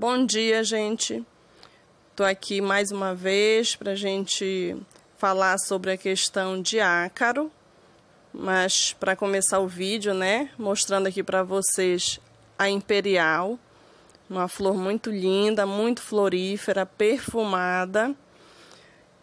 Bom dia, gente. Estou aqui mais uma vez para a gente falar sobre a questão de ácaro. Mas para começar o vídeo, né, mostrando aqui para vocês a imperial, uma flor muito linda, muito florífera, perfumada.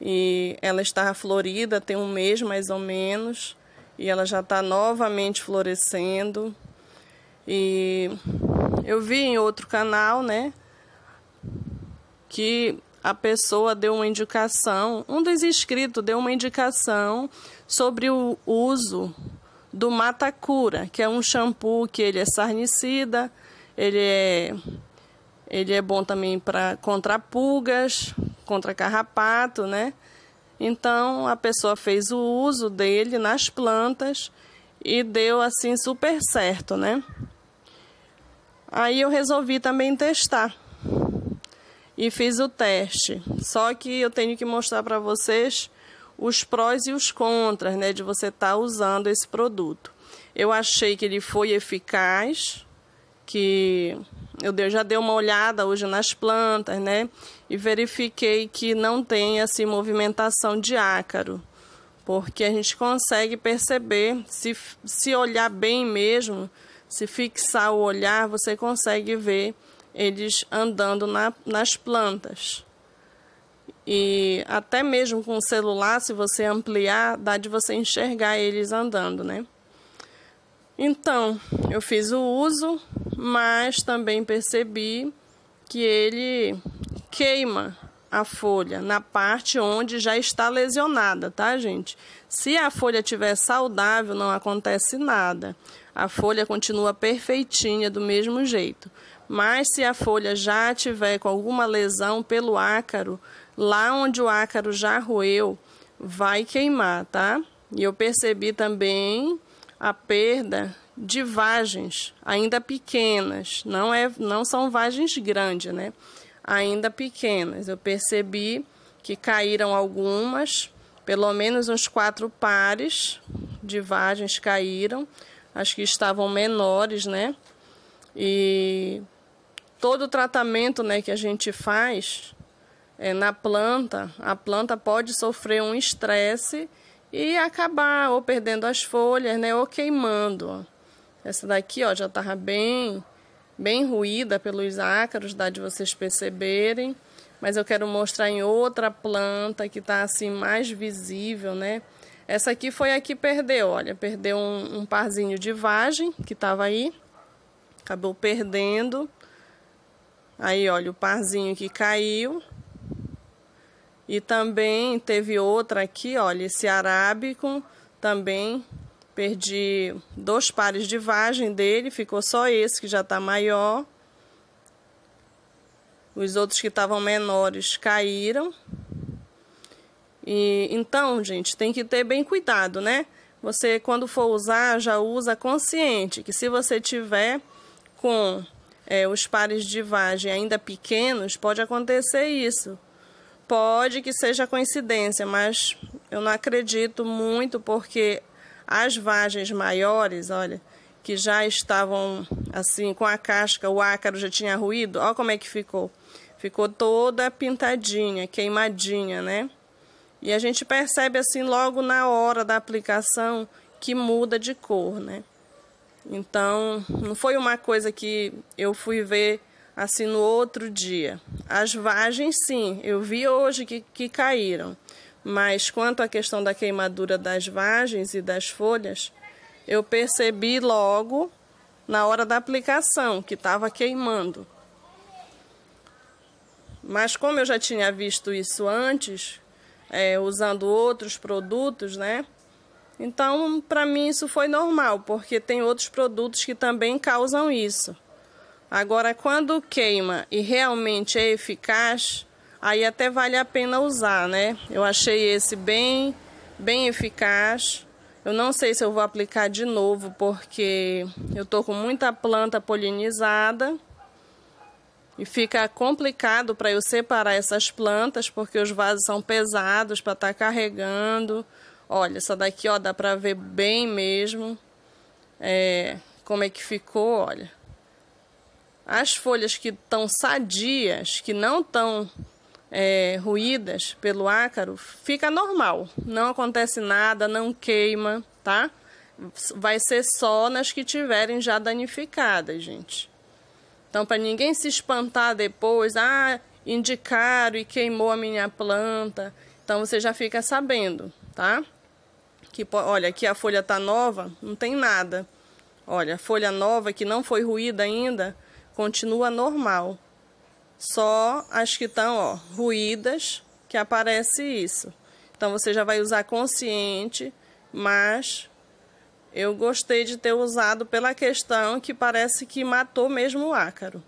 E ela está florida, tem um mês mais ou menos, e ela já está novamente florescendo. E eu vi em outro canal, né, que a pessoa deu uma indicação, um dos inscritos deu uma indicação sobre o uso do Matacura, que é um shampoo que ele é sarnicida, ele é, ele é bom também para contra pulgas, contra carrapato, né? Então a pessoa fez o uso dele nas plantas e deu assim super certo, né? Aí eu resolvi também testar e fiz o teste. Só que eu tenho que mostrar para vocês os prós e os contras, né, de você estar tá usando esse produto. Eu achei que ele foi eficaz, que eu já dei uma olhada hoje nas plantas, né, e verifiquei que não tem assim movimentação de ácaro, porque a gente consegue perceber se se olhar bem mesmo, se fixar o olhar, você consegue ver eles andando na, nas plantas. E até mesmo com o celular, se você ampliar, dá de você enxergar eles andando, né? Então, eu fiz o uso, mas também percebi que ele queima a folha na parte onde já está lesionada, tá, gente? Se a folha tiver saudável, não acontece nada a folha continua perfeitinha do mesmo jeito. Mas se a folha já tiver com alguma lesão pelo ácaro, lá onde o ácaro já roeu, vai queimar, tá? E eu percebi também a perda de vagens ainda pequenas, não é não são vagens grandes, né? Ainda pequenas. Eu percebi que caíram algumas, pelo menos uns quatro pares de vagens caíram as que estavam menores, né? E todo o tratamento né, que a gente faz é, na planta, a planta pode sofrer um estresse e acabar ou perdendo as folhas, né, ou queimando. Essa daqui ó, já estava bem, bem ruída pelos ácaros, dá de vocês perceberem. Mas eu quero mostrar em outra planta que está assim mais visível, né? Essa aqui foi a que perdeu, olha, perdeu um, um parzinho de vagem que estava aí, acabou perdendo. Aí, olha, o parzinho que caiu. E também teve outra aqui, olha, esse arábico também perdi dois pares de vagem dele, ficou só esse que já está maior. Os outros que estavam menores caíram. E então, gente, tem que ter bem cuidado, né? Você quando for usar, já usa consciente, que se você tiver com é, os pares de vagem ainda pequenos, pode acontecer isso. Pode que seja coincidência, mas eu não acredito muito porque as vagens maiores, olha, que já estavam assim com a casca, o ácaro já tinha ruído, olha como é que ficou. Ficou toda pintadinha, queimadinha, né? E a gente percebe assim logo na hora da aplicação que muda de cor, né? Então, não foi uma coisa que eu fui ver assim no outro dia. As vagens, sim, eu vi hoje que, que caíram. Mas quanto à questão da queimadura das vagens e das folhas, eu percebi logo na hora da aplicação que estava queimando. Mas como eu já tinha visto isso antes, é, usando outros produtos, né? Então, para mim isso foi normal, porque tem outros produtos que também causam isso. Agora, quando queima e realmente é eficaz, aí até vale a pena usar, né? Eu achei esse bem, bem eficaz. Eu não sei se eu vou aplicar de novo, porque eu tô com muita planta polinizada. E fica complicado para eu separar essas plantas, porque os vasos são pesados para estar tá carregando. Olha, essa daqui, ó, dá para ver bem mesmo é, como é que ficou, olha. As folhas que estão sadias, que não estão é, ruídas pelo ácaro, fica normal. Não acontece nada, não queima, tá? Vai ser só nas que tiverem já danificadas, gente. Então, para ninguém se espantar depois, ah, indicaram e queimou a minha planta. Então, você já fica sabendo, tá? Que, olha, aqui a folha está nova, não tem nada. Olha, a folha nova que não foi ruída ainda, continua normal. Só as que estão, ó, ruídas, que aparece isso. Então, você já vai usar consciente, mas eu gostei de ter usado pela questão que parece que matou mesmo o ácaro.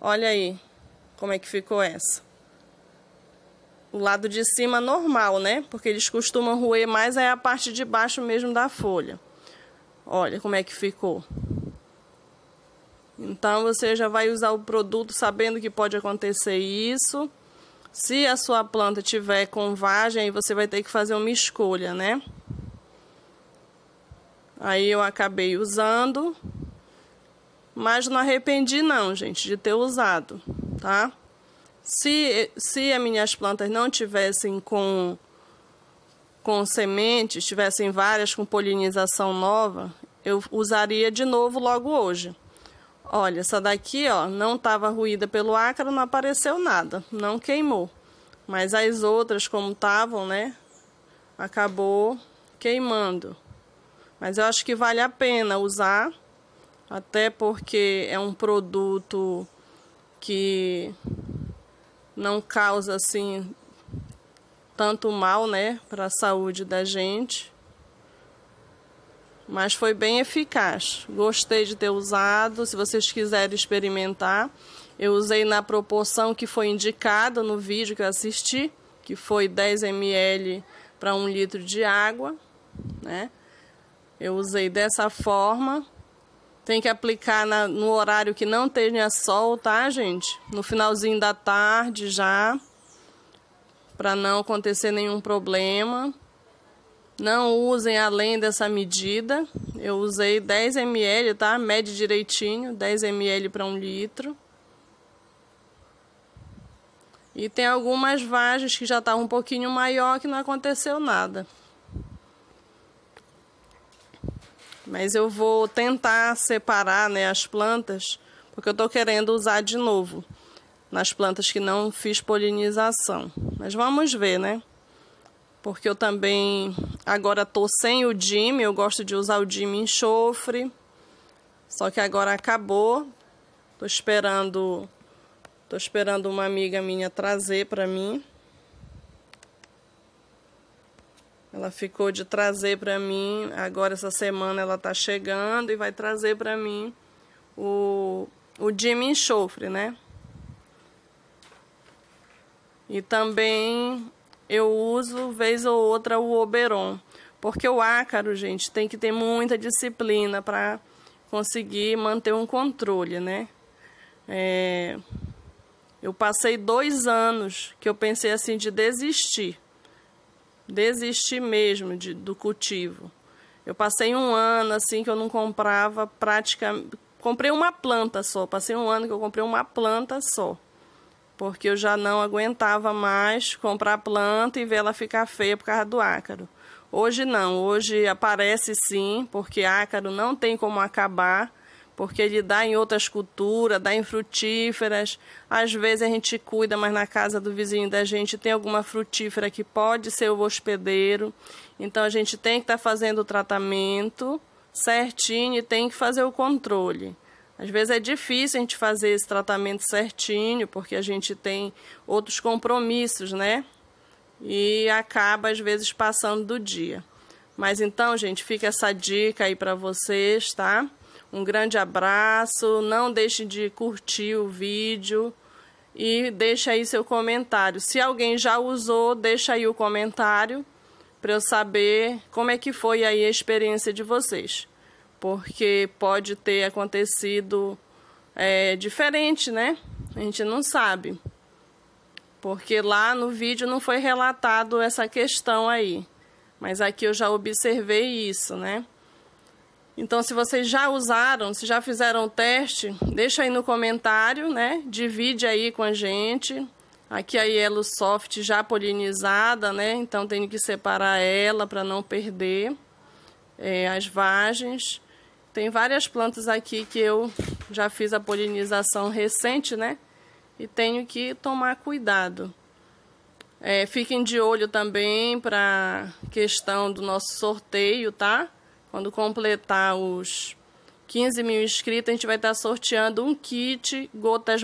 Olha aí como é que ficou essa. O lado de cima normal, né? Porque eles costumam roer mais é a parte de baixo mesmo da folha. Olha como é que ficou. Então você já vai usar o produto sabendo que pode acontecer isso. Se a sua planta tiver com vagem, você vai ter que fazer uma escolha, né? Aí eu acabei usando, mas não arrependi não, gente, de ter usado, tá? Se, se as minhas plantas não tivessem com, com sementes, tivessem várias com polinização nova, eu usaria de novo logo hoje. Olha, essa daqui, ó, não estava ruída pelo ácaro, não apareceu nada, não queimou. Mas as outras, como estavam, né, acabou queimando. Mas eu acho que vale a pena usar, até porque é um produto que não causa assim tanto mal, né, para a saúde da gente. Mas foi bem eficaz. Gostei de ter usado. Se vocês quiserem experimentar, eu usei na proporção que foi indicada no vídeo que eu assisti, que foi 10 ml para 1 litro de água, né? Eu usei dessa forma. Tem que aplicar na, no horário que não tenha sol, tá, gente? No finalzinho da tarde já, para não acontecer nenhum problema. Não usem além dessa medida. Eu usei 10 ml, tá? Mede direitinho, 10 ml para um litro. E tem algumas vagens que já estavam tá um pouquinho maior que não aconteceu nada. Mas eu vou tentar separar né, as plantas, porque eu estou querendo usar de novo nas plantas que não fiz polinização. Mas vamos ver, né? Porque eu também agora estou sem o dime, eu gosto de usar o dime enxofre. Só que agora acabou. Tô esperando, tô esperando uma amiga minha trazer para mim. Ela ficou de trazer para mim, agora essa semana ela tá chegando e vai trazer para mim o, o Jimmy Enxofre, né? E também eu uso vez ou outra o Oberon, porque o ácaro, gente, tem que ter muita disciplina para conseguir manter um controle, né? É... Eu passei dois anos que eu pensei assim de desistir desisti mesmo de, do cultivo. Eu passei um ano assim que eu não comprava praticamente. Comprei uma planta só. Passei um ano que eu comprei uma planta só. Porque eu já não aguentava mais comprar planta e ver ela ficar feia por causa do ácaro. Hoje não, hoje aparece sim, porque ácaro não tem como acabar porque ele dá em outras culturas, dá em frutíferas. Às vezes a gente cuida, mas na casa do vizinho da gente tem alguma frutífera que pode ser o hospedeiro. Então a gente tem que estar tá fazendo o tratamento certinho e tem que fazer o controle. Às vezes é difícil a gente fazer esse tratamento certinho, porque a gente tem outros compromissos, né? E acaba às vezes passando do dia. Mas então, gente, fica essa dica aí para vocês, tá? Um grande abraço, não deixe de curtir o vídeo e deixe aí seu comentário. Se alguém já usou, deixa aí o comentário para eu saber como é que foi aí a experiência de vocês. Porque pode ter acontecido é, diferente, né? A gente não sabe. Porque lá no vídeo não foi relatado essa questão aí. Mas aqui eu já observei isso, né? Então, se vocês já usaram, se já fizeram o teste, deixa aí no comentário, né? Divide aí com a gente. Aqui a Yellow Soft já polinizada, né? Então, tenho que separar ela para não perder é, as vagens. Tem várias plantas aqui que eu já fiz a polinização recente, né? E tenho que tomar cuidado. É, fiquem de olho também para questão do nosso sorteio, Tá? Quando completar os 15 mil inscritos, a gente vai estar sorteando um kit gotas